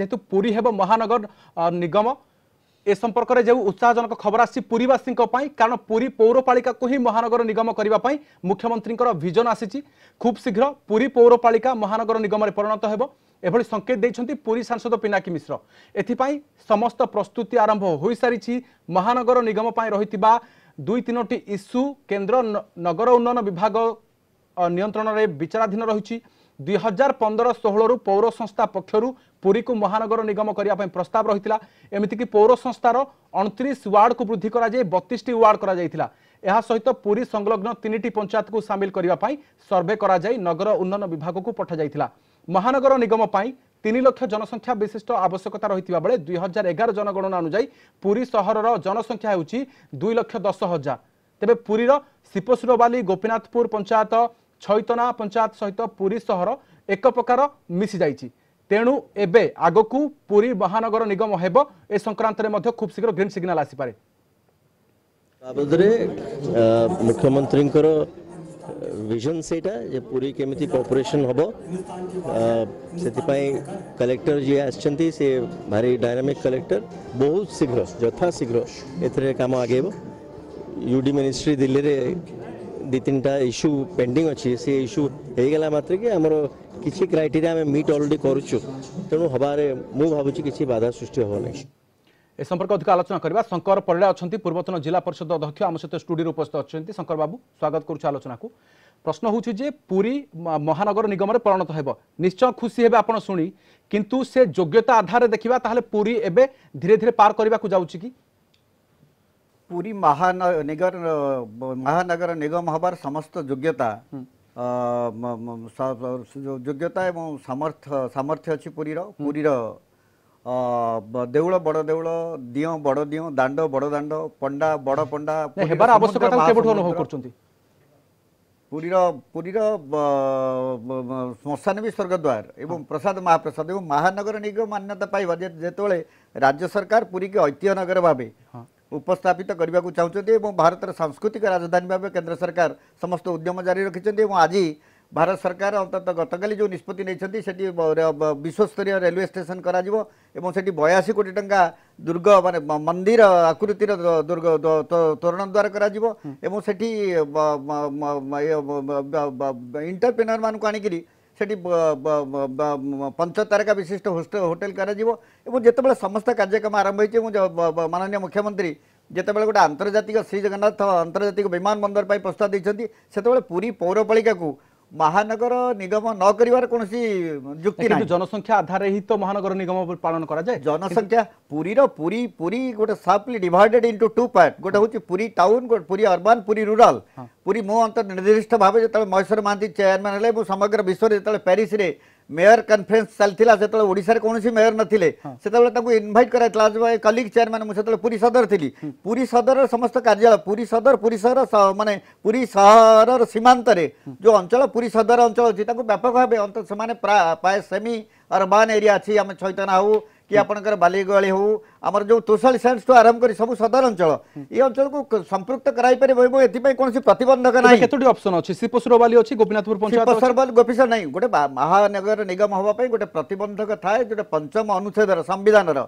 ଯେହେତୁ ପୁରୀ ହେବ ମହାନଗର ନିଗମ ଏ ସମ୍ପର୍କରେ ଯେଉଁ ଉତ୍ସାହଜନକ ଖବର ଆସିଛି ପୁରୀବାସୀଙ୍କ ପାଇଁ କାରଣ ପୁରୀ ପୌରପାଳିକାକୁ ହିଁ ମହାନଗର ନିଗମ କରିବା ପାଇଁ ମୁଖ୍ୟମନ୍ତ୍ରୀଙ୍କର ଭିଜନ ଆସିଛି ଖୁବ୍ ଶୀଘ୍ର ପୁରୀ ପୌରପାଳିକା ମହାନଗର ନିଗମରେ ପରିଣତ ହେବ ଏଭଳି ସଙ୍କେତ ଦେଇଛନ୍ତି ପୁରୀ ସାଂସଦ ପିନାକୀ ମିଶ୍ର ଏଥିପାଇଁ ସମସ୍ତ ପ୍ରସ୍ତୁତି ଆରମ୍ଭ ହୋଇସାରିଛି ମହାନଗର ନିଗମ ପାଇଁ ରହିଥିବା ଦୁଇ ତିନୋଟି ଇସ୍ୟୁ କେନ୍ଦ୍ର ନଗର ଉନ୍ନୟନ ବିଭାଗ ନିୟନ୍ତ୍ରଣରେ ବିଚାରାଧୀନ ରହିଛି ଦୁଇ ହଜାର ପନ୍ଦର ଷୋହଳରୁ ପୌର ସଂସ୍ଥା ପକ୍ଷରୁ ପୁରୀକୁ ମହାନଗର ନିଗମ କରିବା ପାଇଁ ପ୍ରସ୍ତାବ ରହିଥିଲା ଏମିତିକି ପୌର ସଂସ୍ଥାର ଅଣତିରିଶ ୱାର୍ଡକୁ ବୃଦ୍ଧି କରାଯାଇ ବତିଶଟି ୱାର୍ଡ କରାଯାଇଥିଲା ଏହା ସହିତ ପୁରୀ ସଂଲଗ୍ନ ତିନିଟି ପଞ୍ଚାୟତକୁ ସାମିଲ କରିବା ପାଇଁ ସର୍ଭେ କରାଯାଇ ନଗର ଉନ୍ନୟନ ବିଭାଗକୁ ପଠାଯାଇଥିଲା ମହାନଗର ନିଗମ ପାଇଁ ତିନି ଲକ୍ଷ ଜନସଂଖ୍ୟା ବିଶିଷ୍ଟ ଆବଶ୍ୟକତା ରହିଥିବା ବେଳେ ଦୁଇ ହଜାର ଏଗାର ଜନଗଣନା ଅନୁଯାୟୀ ପୁରୀ ସହରର ଜନସଂଖ୍ୟା ହେଉଛି ଦୁଇ ଲକ୍ଷ ଦଶ ହଜାର ତେବେ ପୁରୀର ସିପସୁରବାଲି ଗୋପୀନାଥପୁର ପଞ୍ଚାୟତ ଛଇତନା ପଞ୍ଚାୟତ ସହିତ ପୁରୀ ସହର ଏକ ପ୍ରକାର ମିଶିଯାଇଛି ତେଣୁ ଏବେ ଆଗକୁ ପୁରୀ ମହାନଗର ନିଗମ ହେବ ଏ ସଂକ୍ରାନ୍ତରେ ମଧ୍ୟ ଖୁବ୍ ଶୀଘ୍ର ଗ୍ରୀନ୍ ସିଗ୍ନାଲ୍ ଆସିପାରେ ବାବଦରେ ମୁଖ୍ୟମନ୍ତ୍ରୀଙ୍କର ভিজন সেইটা যে পুরী কেমিতি কর্পোরেশন হব সেপাই কলেক্টর যে আসছেন সে ভারি ডাইনামিক কলেক্টর বহু শীঘ্র যথাশীঘ্র এতে কাম আগেব ইউডি মিনিষ্ট্রি দিল্লীরে ଦୁଇ ତିନିଟା ଇସ୍ୟୁ ପେଣ୍ଡିଂ ଅଛି ସେ ଇସ୍ୟୁ ହେଇଗଲା ମାତ୍ରକେ ଆମର କିଛି କ୍ରାଇଟେରିଆ ଆମେ ମିଟ୍ ଅଲରେଡ଼ି କରୁଛୁ ତେଣୁ ହେବାରେ ମୁଁ ଭାବୁଛି କିଛି ବାଧା ସୃଷ୍ଟି ହେବ ନାହିଁ ଏ ସମ୍ପର୍କ ଅଧିକ ଆଲୋଚନା କରିବା ଶଙ୍କର ପରିଡ଼ା ଅଛନ୍ତି ପୂର୍ବତନ ଜିଲ୍ଲା ପରିଷଦ ଅଧ୍ୟକ୍ଷ ଆମ ସହିତ ଷ୍ଟୁଡ଼ିଓରେ ଉପସ୍ଥିତ ଅଛନ୍ତି ଶଙ୍କର ବାବୁ ସ୍ୱାଗତ କରୁଛୁ ଆଲୋଚନାକୁ ପ୍ରଶ୍ନ ହେଉଛି ଯେ ପୁରୀ ମହାନଗର ନିଗମରେ ପରିଣତ ହେବ ନିଶ୍ଚୟ ଖୁସି ହେବେ ଆପଣ ଶୁଣି କିନ୍ତୁ ସେ ଯୋଗ୍ୟତା ଆଧାରରେ ଦେଖିବା ତାହେଲେ ପୁରୀ ଏବେ ଧୀରେ ଧୀରେ ପାର କରିବାକୁ ଯାଉଛି କି পুরী মহানগর মহানগর নিগম হবার সমস্ত যোগ্যতা যোগ্যতা এবং সামর্থ্য সামর্থ্য অছি পুরীর পুরীর দেউল বড় দেউল দিও বড় দিও দাণ্ড বড় দাণ্ড পণ্ডা বড় পণ্ডা হেবার আবশ্যকতা কেবঠু অনুভব করছন্তি পুরীর পুরীর শ্মশান বি স্বর্গদ্বার এবং প্রসাদ মহাপ্রসাদ এবং মহানগর নিগম মান্যতা পাইবা যেতবে রাজ্য সরকার পুরীকে ঐতিহ্যনগর ভাবে ଉପସ୍ଥାପିତ କରିବାକୁ ଚାହୁଁଛନ୍ତି ଏବଂ ଭାରତର ସାଂସ୍କୃତିକ ରାଜଧାନୀ ଭାବେ କେନ୍ଦ୍ର ସରକାର ସମସ୍ତ ଉଦ୍ୟମ ଜାରି ରଖିଛନ୍ତି ଏବଂ ଆଜି ଭାରତ ସରକାର ଅନ୍ତତଃ ଗତକାଲି ଯେଉଁ ନିଷ୍ପତ୍ତି ନେଇଛନ୍ତି ସେଠି ବିଶ୍ୱସ୍ତରୀୟ ରେଲୱେ ଷ୍ଟେସନ କରାଯିବ ଏବଂ ସେଠି ବୟାଅଶୀ କୋଟି ଟଙ୍କା ଦୁର୍ଗ ମାନେ ମନ୍ଦିର ଆକୃତିର ଦୁର୍ଗ ତୋରଣ ଦ୍ୱାର କରାଯିବ ଏବଂ ସେଠି ଇଣ୍ଟରପ୍ରେନର ମାନଙ୍କୁ ଆଣିକରି টি পাঁচ তারা কা বিশিষ্ট হোটেল কৰা দিব এবন যেতিয়া সমস্ত কার্যক্রম আৰম্ভ হৈছে মননন্য মুখ্যমন্ত্রী যেতিয়া গটা আন্তৰ্জাতিক শ্রী জগন্নাথ আন্তৰ্জাতিক বিমান বন্দৰ পাই প্ৰস্তা দিছে সেইতে পুরী পৌৰপালিকাକୁ महानगर निगम नकुक्ति जनसंख्या आधार हित महानगर निगम जनसङ्ख्या पुर र पुर पुर डिभेड इन्टु टु पाउँछ पुरी टाउन पुरी अर्बन पुरी निर्दिष्ट पु मत निर्ष्ट भावेश्वर महाधि चेयरम्यान म समग्र विश्व रे মেয়র কনফরেন্স চালিলা যেতবে ওড়িশার কোণী মেয়র নথিলে সেতবে তাকে ইনভাইট করা হয়েছিল কলিগ চেয়ারম্যান মু সেতবে পুরী সদর থিলি পুরী সদরর সমস্ত কার্যালয় পুরী সদর পুরী সহর মানে পুরী সহরর সীমান্তরে যে অঞ্চল পুরী সদর অঞ্চল অছি তাকে ব্যাপক ভাবে সেমানে প্রায় সেমি অরবান এরিয়া আছে আমি ছয়তনা হো କି ଆପଣଙ୍କର ବାଲିଗଳି ହଉ ଆମର ଯେଉଁ ତୁଷାଳି ସାଇନ୍ସଠୁ ଆରମ୍ଭ କରି ସବୁ ସଦରାଞ୍ଚଳ ଏ ଅଞ୍ଚଳକୁ ସମ୍ପୃକ୍ତ କରାଇପାରିବ ଏବଂ ଏଥିପାଇଁ କୌଣସି ପ୍ରତିବନ୍ଧକ ନାହିଁ କେତୋଟି ଅପସନ୍ ଅଛି ଶିପସୁରବାଲି ଅଛି ଗୋପୀନାଥପୁର ପଞ୍ଚାୟତ ଗୋପୀଶ୍ୱର ନାହିଁ ଗୋଟେ ମହାନଗର ନିଗମ ହେବା ପାଇଁ ଗୋଟେ ପ୍ରତିବନ୍ଧକ ଥାଏ ଯେଉଁଟା ପଞ୍ଚମ ଅନୁଚ୍ଛେଦର ସମ୍ବିଧାନର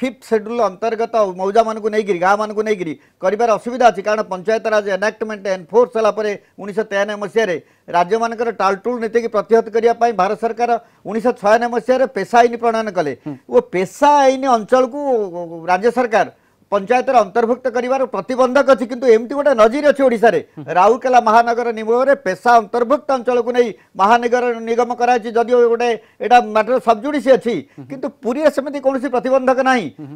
ফিফ্থ সেড্যুল অন্তর্গত মৌজা মানুষ নেই গাঁ মানুষ নেই করবার অসুবিধা আছে কারণ পঞ্চায়েত রাজ এনাক্টমেন্ট এনফোর্স হলাপরে উনিশশো তেয়ানবে মশায় রাজ্য মানুষ টালটুল নীতিকে প্রতিহত করা ভারত সরকার উনিশশো ছয়ানবে মশায় পেশা আইন প্রণয়ন কলে ও পেশা আইন অঞ্চলক রাজ্য সরকার পঞ্চায়েতের অন্তর্ভুক্ত করার প্রতবন্ধক অছি কিন্তু এমতি গোটে নজির অছি ওড়শার রাউরকেলা মহানগর নিগমের পেশা অন্তর্ভুক্ত অঞ্চলক নিয়ে মহানগর নিগম করা যদিও গোটে এটা ম্যাটর সবজুডিসি অছি কিন্তু পুরী সেমি কোণী প্রতবন্ধক না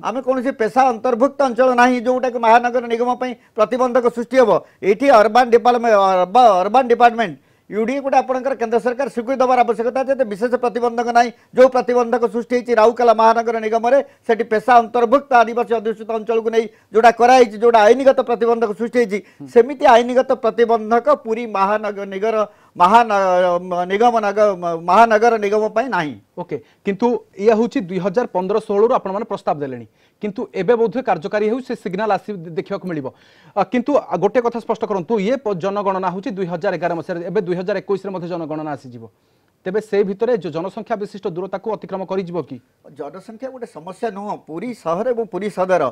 আমি কোণী পেশা অন্তর্ভুক্ত অঞ্চল না যেটা মহানগর নিগম প্রতবন্ধক সৃষ্টি হব এটি urban department urban department UDA ଗୋଟେ ଆପଣଙ୍କର କେନ୍ଦ୍ର ସରକାର ସ୍ୱୀକୃତି ଦେବାର ଆବଶ୍ୟକତା ଅଛି ଯେ ବିଶେଷ ପ୍ରତିବନ୍ଧକ ନାହିଁ ଯେଉଁ ପ୍ରତିବନ୍ଧକ ସୃଷ୍ଟି ହୋଇଛି ରାଉରକେଲା ମହାନଗର ନିଗମରେ ସେଠି ପେଶା ଅନ୍ତର୍ଭୁକ୍ତ ଆଦିବାସୀ ଅଧ୍ୟୁଷିତ ଅଞ୍ଚଳକୁ ନେଇ ଯେଉଁଟା କରାଯାଇଛି ଯେଉଁଟା ଆଇନଗତ ପ୍ରତିବନ୍ଧକ ସୃଷ୍ଟି ହୋଇଛି ସେମିତି ଆଇନଗତ ପ୍ରତିବନ୍ଧକ ପୁରୀ ମହାନଗର ନିଗର ମହାନିଗମ ମହାନଗର ନିଗମ ପାଇଁ ନାହିଁ ଓକେ କିନ୍ତୁ ଇଏ ହେଉଛି ଦୁଇ ହଜାର ପନ୍ଦର ଷୋହଳରୁ ଆପଣମାନେ ପ୍ରସ୍ତାବ ଦେଲେଣି କିନ୍ତୁ ଏବେ ବୋଧହୁଏ କାର୍ଯ୍ୟକାରୀ ହେଉ ସେ ସିଗ୍ନାଲ ଆସି ଦେଖିବାକୁ ମିଳିବ କିନ୍ତୁ ଗୋଟେ କଥା ସ୍ପଷ୍ଟ କରନ୍ତୁ ଇଏ ଜନଗଣନା ହେଉଛି ଦୁଇ ହଜାର ଏଗାର ମସିହାରେ ଏବେ ଦୁଇ ହଜାର ଏକୋଇଶରେ ମଧ୍ୟ ଜନଗଣନା ଆସିଯିବ তেবে সে ভিতরে জনসংখ্যা বিশিষ্ট দূরতাকে অতিক্রম করিযিব কি জনসংখ্যা গোটে সমস্যা নুহ পুরী সহর এবং পুরী সদর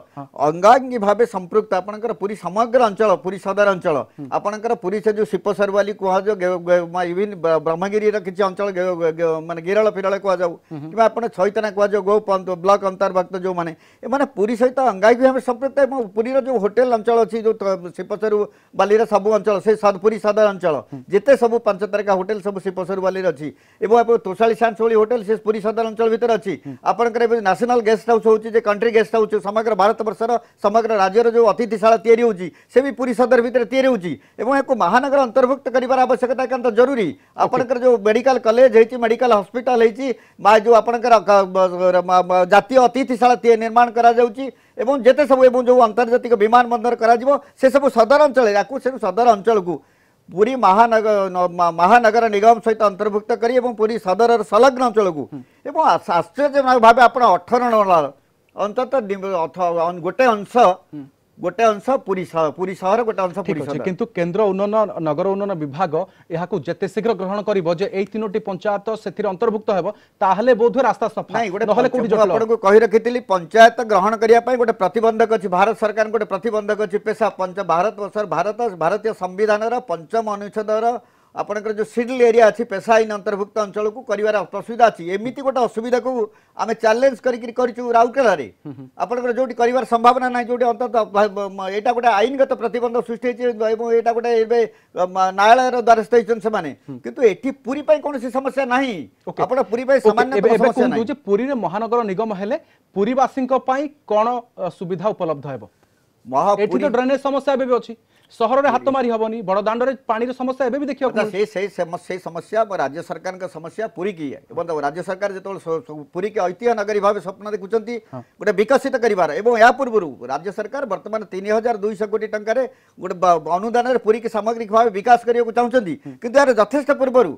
অঙ্গাঙ্গী ভাবে সম্পৃক্ত আপনার পুরী সমগ্র অঞ্চল পুরী সদর অঞ্চল আপনার পুরী সে যে শিবসরবালি কুহযাও ইভিন ব্রহ্মগিরির কিছু অঞ্চল মানে গিরল ফিরল কুহযাও কিংবা আপনার ছৈতনা কুহযাও গো ব্লক অন্তর্ভুক্ত যে এমানে পুরী সহ অঙ্গাঙ্গী ভাবে সম্পৃক্ত এবং পুরীর যে হোটেল অঞ্চল অছি যে শিবসরওয়ালির সবু অঞ্চল সে পুরী সদর অঞ্চল যেতে সব পাঁচ তারিখ হোটেল সব শিবসরওয়ালির অছি এবং তোষালী সাংসোলি হোটেল সে পুরী সদর অঞ্চল ভিতরে অছি আপনার এবার ন্যাশনাল গেস্ট হাউস হচ্ছে যে কন্ট্রি গেস্ট হাউস সমগ্র ভারতবর্ষর সমগ্র রাজ্যর যে অতিথিশালা তৈরি হচ্ছে সে বি পুরী সদর ভিতরে তৈরি হচ্ছে এবং একু মহানগর অন্তর্ভুক্ত করার আবশ্যকতা একান্ত জরুরি আপনার যে মেডিকাল কলেজ হয়েছে মেডিকাল হসপিটাল হয়েছে বা যে আপনার জাতীয় অতিথিশালা নির্মাণ করা যাচ্ছে এবং যেতে সব এবং যে আন্তর্জাতিক বিমান বন্দর করা সে সব সদর অঞ্চলে সদর অঞ্চলকু पूरी महानगर महानगर निगम सहित अंतर्भुक्त करी पूरी सदर संलग्न अंचल को हम्म। आश्चर्यजनक भाव आप अठर अंतत गोटे अंश हम्म। ଗୋଟେ ଅଂଶ ପୁରୀ ସହର ପୁରୀ ସହର ଗୋଟେ ଅଂଶ କିନ୍ତୁ କେନ୍ଦ୍ର ଉନ୍ନୟନ ନଗର ଉନ୍ନୟନ ବିଭାଗ ଏହାକୁ ଯେତେ ଶୀଘ୍ର ଗ୍ରହଣ କରିବ ଯେ ଏଇ ତିନୋଟି ପଞ୍ଚାୟତ ସେଥିରେ ଅନ୍ତର୍ଭୁକ୍ତ ହେବ ତାହେଲେ ବୋଧ ହୁଏ ରାସ୍ତା ସଫା ଗୋଟେ ନହେଲେ କୋଉଠି ଆପଣଙ୍କୁ କହି ରଖିଥିଲି ପଞ୍ଚାୟତ ଗ୍ରହଣ କରିବା ପାଇଁ ଗୋଟେ ପ୍ରତିବନ୍ଧକ ଅଛି ଭାରତ ସରକାର ଗୋଟେ ପ୍ରତିବନ୍ଧକ ଅଛି ପେଶା ପଞ୍ଚ ଭାରତ ଭାରତ ଭାରତୀୟ ସମ୍ବିଧାନର ପଞ୍ଚମ ଅନୁଚ୍ଛେଦର ଆପଣଙ୍କର ଯେଉଁ ସିଡିଲ ଏରିଆ ଅଛି ପେଶା ଆଇନ ଅନ୍ତର୍ଭୁକ୍ତ ଅଞ୍ଚଳକୁ କରିବାର ଅସୁବିଧା ଅଛି ଏମିତି ଗୋଟେ ଅସୁବିଧାକୁ ଆମେ ଚ୍ୟାଲେଞ୍ଜ କରିକି କରିଛୁ ରାଉରକେଲାରେ ଆପଣଙ୍କର ଯେଉଁଠି କରିବାର ସମ୍ଭାବନା ନାହିଁ ଯେଉଁଠି ଅନ୍ତତଃ ଏଇଟା ଗୋଟେ ଆଇନଗତ ପ୍ରତିବନ୍ଧକ ସୃଷ୍ଟି ହେଇଛି ଏବଂ ଏଇଟା ଗୋଟେ ଏବେ ନ୍ୟାୟାଳୟର ଦ୍ୱାରସ୍ଥ ହେଇଛନ୍ତି ସେମାନେ କିନ୍ତୁ ଏଠି ପୁରୀ ପାଇଁ କୌଣସି ସମସ୍ୟା ନାହିଁ ଆପଣ ପୁରୀ ପାଇଁ ସମାନ ପୁରୀରେ ମହାନଗର ନିଗମ ହେଲେ ପୁରୀବାସୀଙ୍କ ପାଇଁ କ'ଣ ସୁବିଧା ଉପଲବ୍ଧ ହେବ ଏଠି ତ ଡ୍ରେନେଜ ସମସ୍ୟା ଏବେ ବି ଅଛି ସହରରେ ହାତ ମାରି ହେବନି ବଡ଼ ଦାଣ୍ଡରେ ପାଣିର ସମସ୍ୟା ଏବେ ବି ଦେଖିବାକୁ ସେଇ ସମସ୍ୟା ରାଜ୍ୟ ସରକାରଙ୍କ ସମସ୍ୟା ପୁରୀକି ଏବଂ ରାଜ୍ୟ ସରକାର ଯେତେବେଳେ ପୁରୀକି ଐତିହ୍ୟ ନଗରୀ ଭାବେ ସ୍ୱପ୍ନ ଦେଖୁଛନ୍ତି ଗୋଟେ ବିକଶିତ କରିବାର ଏବଂ ଏହା ପୂର୍ବରୁ ରାଜ୍ୟ ସରକାର ବର୍ତ୍ତମାନ ତିନି ହଜାର ଦୁଇଶହ କୋଟି ଟଙ୍କାରେ ଗୋଟେ ଅନୁଦାନରେ ପୁରୀକି ସାମଗ୍ରିକ ଭାବେ ବିକାଶ କରିବାକୁ ଚାହୁଁଛନ୍ତି କିନ୍ତୁ ଏହାର ଯଥେଷ୍ଟ ପୂର୍ବରୁ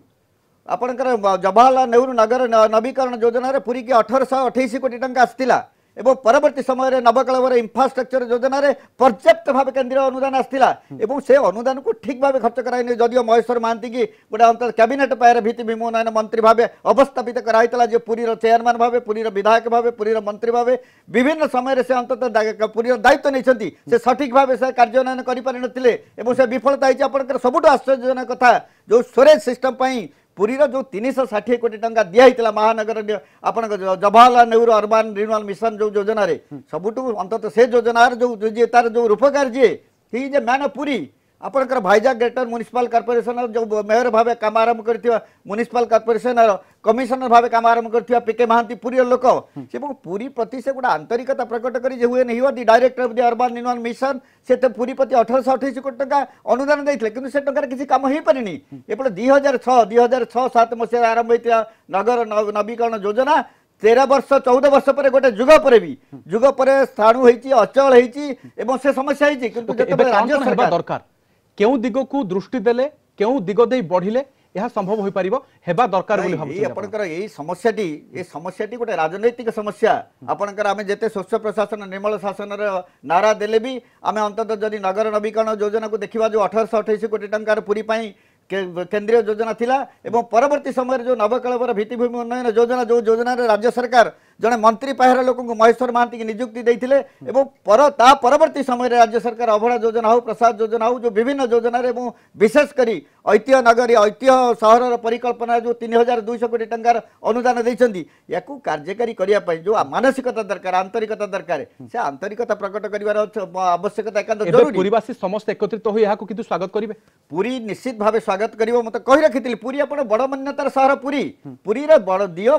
ଆପଣଙ୍କର ଜବାହରଲାଲ ନେହେରୁ ନଗର ନବୀକରଣ ଯୋଜନାରେ ପୁରୀକି ଅଠରଶହ ଅଠେଇଶ କୋଟି ଟଙ୍କା ଆସିଥିଲା এবং পরবর্তী সময়ের নবকলবর ইনফ্রাষ্ট্রকচর যোজনার পর্যাপ্ত ভাবে কেন্দ্রীয় অনুদান আসছিল এবং সে অনুদানকে ঠিক ভাবে খরচ করাইনি যদিও মহেশ্বর মহান্তি গোটে অন্তর ক্যাবিনেট পায়ের ভিত্তিভূমি উন্নয়ন মন্ত্রী ভাবে অবস্থাপিত করা হয়েছিল যে পুরীর চেয়ারম্যান ভাবে পুরীর বিধায়ক ভাবে পুরীর মন্ত্রী ভাবে বিভিন্ন সময়ের সে অন্তত পুরীর দায়িত্ব নিয়েছেন সে সঠিক ভাবে সে কার্যান্বয়ন করে পারি নলে এবং সে বিফলতা হয়েছে আপনার সবুঠ আশ্চর্যজনক কথা যে সুরেজ সিস্টম পাই ପୁରୀର ଯେଉଁ ତିନିଶହ ଷାଠିଏ କୋଟି ଟଙ୍କା ଦିଆହେଇଥିଲା ମହାନଗର ଆପଣଙ୍କ Jawaharlal Nehru urban renewal mission ଯେଉଁ ଯୋଜନାରେ ସବୁଠୁ ଅନ୍ତତଃ ସେ ଯୋଜନାର ଯେଉଁ ଯିଏ ତାର ଯେଉଁ ରୂପକାର ଯିଏ he is a man of Puri आपण भाईजा ग्रेटर म्यूनिशिपाल कर्पोरेसन जो मेयर भाव कम आरंभ कर म्यूनिशिपाल कर्पोरेसन कमिशनर भाव कम आरंभ कर पिके महांती पूरी लोक पूरी हम्म. प्रति से गोटे आंतरिकता प्रकट कर डायरेक्टर अफ दि अरबान निर्माण मिशन से तो पूरी प्रति अठरश अठाई कोटी टाइम अनुदान देते कि किसी कम हो दुई हजार छः दुई हजार छः सात मसीह आरंभ होता नगर नवीकरण योजना तेरह वर्ष चौदह वर्ष पर गोटे जुग पर भी हम्म. जुग पर स्थाणु अचल हो समस्या दरकार କେଉଁ ଦିଗକୁ ଦୃଷ୍ଟି ଦେଲେ କେଉଁ ଦିଗ ଦେଇ ବଢ଼ିଲେ ଏହା ସମ୍ଭବ ହୋଇପାରିବ ହେବା ଦରକାର ବୋଲି ଭାବୁଛି ଆପଣଙ୍କର ଏଇ ସମସ୍ୟାଟି ଏ ସମସ୍ୟାଟି ଗୋଟେ ରାଜନୈତିକ ସମସ୍ୟା ଆପଣଙ୍କର ଆମେ ଯେତେ ସ୍ୱଚ୍ଛ ପ୍ରଶାସନ ନିର୍ମଳ ଶାସନର ନାରା ଦେଲେ ବି ଆମେ ଅନ୍ତତଃ ଯଦି ନଗର ନବୀକରଣ ଯୋଜନାକୁ ଦେଖିବା ଯେଉଁ ଅଠରଶହ ଅଠେଇଶ କୋଟି ଟଙ୍କାର ପୁରୀ ପାଇଁ কেন্দ্রীয় যোজনা লা এবং পরবর্তী সময়ের যে নবকলবর ভিত্তিভূমি উন্নয়ন যোজনা যে যোজনার রাজ্য সরকার জনে মন্ত্রী পাহ্যার লোক মহেশ্বর মহান্তিকে নিযুক্তি দিয়ে এবং পর তা পরবর্তী সময়ের রাজ্য সরকার অভড়া যোজনা হোক প্রসাদ যোজনা হোক যে বিভিন্ন যোজনার এবং বিশেষ করে ঐতিহ্য নগরী ঐতিহ্য সহরর পরিকল্পনা যে তিন হাজার দুইশ কোটি টাকার অনুদান দিয়েছেন ইয়াকু কার্যকারী করা যে মানসিকতা দরকার আন্তরিকতা দরকার সে আন্তরিকতা প্রকট করার আবশ্যকতা একান্ত জরুরি পুরীবাসী সমস্ত একত্রিত হয়ে কিন্তু স্বাগত করবে ପୁରୀ ନିଶ୍ଚିତ ଭାବେ ସ୍ୱାଗତ କରିବ ମୁଁ ତ କହି ରଖିଥିଲି ପୁରୀ ଆପଣ ବଡ଼ ମାନ୍ୟତାର ସହର ପୁରୀ ପୁରୀର ବଡ଼ ଦିଅ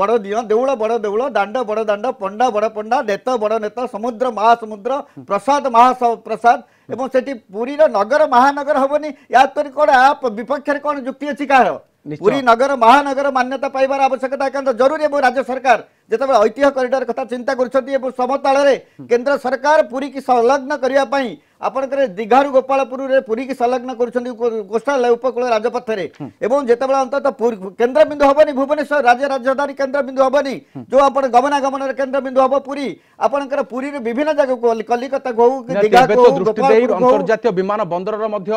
ବଡ଼ ଦିଅ ଦେଉଳ ବଡ଼ ଦେଉଳ ଦାଣ୍ଡ ବଡ଼ ଦାଣ୍ଡ ପଣ୍ଡା ବଡ଼ ପଣ୍ଡା ନେତ ବଡ଼ ନେତ ସମୁଦ୍ର ମହାସମୁଦ୍ର ପ୍ରସାଦ ମହାପ୍ରସାଦ ଏବଂ ସେଠି ପୁରୀର ନଗର ମହାନଗର ହବନି ୟା ତୋରି କ'ଣ ବିପକ୍ଷରେ କ'ଣ ଯୁକ୍ତି ଅଛି କାହାର ପୁରୀ ନଗର ମହାନଗର ମାନ୍ୟତା ପାଇବାର ଆବଶ୍ୟକତା ଏକାନ୍ତ ଜରୁରୀ ଏବଂ ରାଜ୍ୟ ସରକାର ଯେତେବେଳେ ଐତିହ୍ୟ କରିଡର କଥା ଚିନ୍ତା କରୁଛନ୍ତି ଏବଂ ସମତାଳରେ କେନ୍ଦ୍ର ସରକାର ପୁରୀକି ସଂଲଗ୍ନ କରିବା ପାଇଁ ଆପଣଙ୍କର ଦୀଘାରୁ ଗୋପାଳପୁରରେ ପୁରୀକି ସଂଲଗ୍ନ କରୁଛନ୍ତି କୋଷ୍ଟାଲ ଉପକୂଳ ରାଜପଥରେ ଏବଂ ଯେତେବେଳେ ଅନ୍ତତଃ କେନ୍ଦ୍ରବିନ୍ଦୁ ହେବନି ଭୁବନେଶ୍ୱର ରାଜ୍ୟ ରାଜଧାନୀ କେନ୍ଦ୍ରବିନ୍ଦୁ ହେବନି ଯେଉଁ ଆପଣ ଗମନାଗମନର କେନ୍ଦ୍ରବିନ୍ଦୁ ହେବ ପୁରୀ ଆପଣଙ୍କର ପୁରୀରୁ ବିଭିନ୍ନ ଜାଗାକୁ କଲିକତାକୁ ହଉ ଦୀଘାକୁ ଅନ୍ତର୍ଜାତୀୟ ବିମାନ ବନ୍ଦରର ମଧ୍ୟ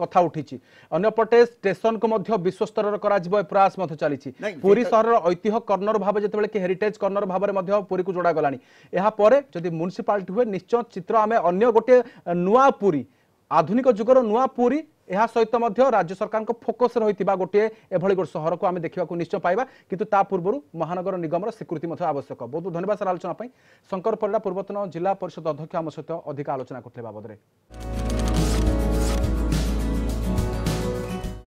କଥା ଉଠିଛି ଅନ୍ୟପଟେ ଷ୍ଟେସନକୁ ମଧ୍ୟ ବିଶ୍ୱସ୍ତରର କରାଯିବ ଏ ପ୍ରୟାସ ମଧ୍ୟ ଚାଲିଛି ପୁରୀ ସହରର ଐତିହ୍ୟ କର୍ଣ୍ଣର ଭାବେ ଯେତେବେଳେ କି ହେରିଟେଜ କର୍ଣ୍ଣର ଭାବରେ ମଧ୍ୟ ପୁରୀକୁ ଯୋଡ଼ାଗଲାଣି ଏହାପରେ ଯଦି ମ୍ୟୁନିସିପାଲିଟି ହୁଏ ନିଶ୍ଚୟ ଚିତ୍ର ଆମେ ଅନ୍ୟ ଗୋଟିଏ ନୂଆ ପୁରୀ ଆଧୁନିକ ଯୁଗର ନୂଆ ପୁରୀ ଏହା ସହିତ ମଧ୍ୟ ରାଜ୍ୟ ସରକାରଙ୍କ ଫୋକସ୍ରେ ରହିଥିବା ଗୋଟିଏ ଏଭଳି ଗୋଟେ ସହରକୁ ଆମେ ଦେଖିବାକୁ ନିଶ୍ଚୟ ପାଇବା କିନ୍ତୁ ତା ପୂର୍ବରୁ ମହାନଗର ନିଗମର ସ୍ୱୀକୃତି ମଧ୍ୟ ଆବଶ୍ୟକ ବହୁତ ଧନ୍ୟବାଦ ସାର୍ ଆଲୋଚନା ପାଇଁ ଶଙ୍କର ପରିଡ଼ା ପୂର୍ବତନ ଜିଲ୍ଲା ପରିଷଦ ଅଧ୍ୟକ୍ଷ ଆମ ସହିତ ଅଧିକ ଆଲୋଚନା କରିଥିଲେ ବାବଦରେ